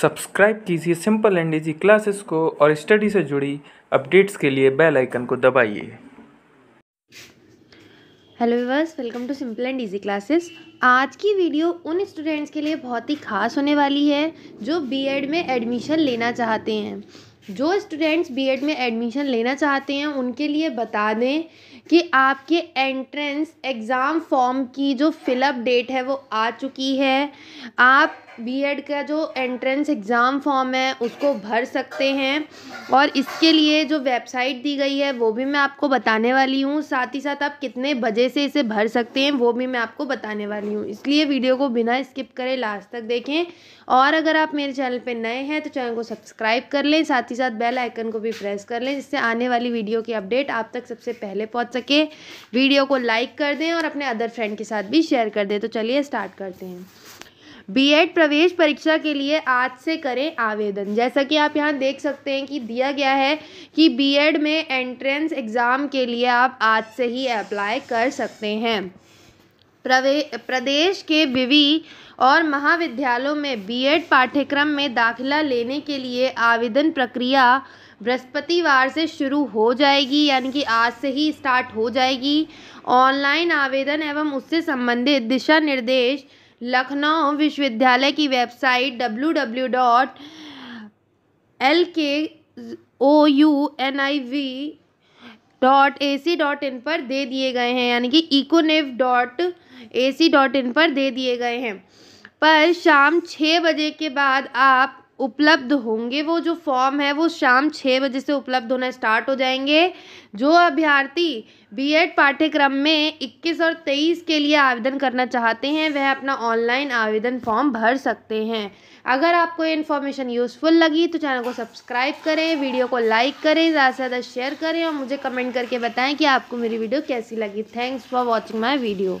subscribe कीजिए simple and easy classes को और स्टडी से जुड़ी अपडेट्स के लिए बेल आइकन को दबाइए hello viewers welcome to simple and easy classes आज की वीडियो उन स्टूडेंट्स के लिए बहुत ही खास होने वाली है जो बीएड में एडमिशन लेना चाहते हैं जो स्टूडेंट्स बीएड में एडमिशन लेना चाहते हैं उनके लिए बता दें कि आपके एंट्रेंस एग्ज़ाम फॉर्म की जो फिलअप डेट है वो आ चुकी है आप बीएड का जो एंट्रेंस एग्ज़ाम फॉर्म है उसको भर सकते हैं और इसके लिए जो वेबसाइट दी गई है वो भी मैं आपको बताने वाली हूँ साथ ही साथ आप कितने बजे से इसे भर सकते हैं वो भी मैं आपको बताने वाली हूँ इसलिए वीडियो को बिना स्किप करें लास्ट तक देखें और अगर आप मेरे चैनल पर नए हैं तो चैनल को सब्सक्राइब कर लें साथ ही साथ बेल आइकन को भी प्रेस कर लें जिससे आने वाली वीडियो की अपडेट आप तक सबसे पहले पहुँच सके वीडियो को लाइक कर दें और अपने अदर फ्रेंड के साथ भी शेयर कर दें तो चलिए स्टार्ट करते हैं बीएड प्रवेश परीक्षा के लिए आज से करें आवेदन जैसा कि आप यहाँ देख सकते हैं कि दिया गया है कि बीएड में एंट्रेंस एग्ज़ाम के लिए आप आज से ही अप्लाई कर सकते हैं प्रवे प्रदेश के विवि और महाविद्यालयों में बीएड पाठ्यक्रम में दाखिला लेने के लिए आवेदन प्रक्रिया बृहस्पतिवार से शुरू हो जाएगी यानी कि आज से ही स्टार्ट हो जाएगी ऑनलाइन आवेदन एवं उससे संबंधित दिशा निर्देश लखनऊ विश्वविद्यालय की website W W dot L K O U N I V dot A C dot in पर दे दिए गए हैं यानी कि इकोनेव dot A C dot in पर दे दिए गए हैं पर शाम छः बजे के बाद आप उपलब्ध होंगे वो जो फॉर्म है वो शाम छः बजे से उपलब्ध होना स्टार्ट हो जाएंगे जो अभ्यर्थी बीएड पाठ्यक्रम में 21 और 23 के लिए आवेदन करना चाहते हैं वह अपना ऑनलाइन आवेदन फॉर्म भर सकते हैं अगर आपको ये इन्फॉर्मेशन यूज़फुल लगी तो चैनल को सब्सक्राइब करें वीडियो को लाइक करें ज़्यादा से ज़्यादा शेयर करें और मुझे कमेंट करके बताएँ कि आपको मेरी वीडियो कैसी लगी thanks for watching my video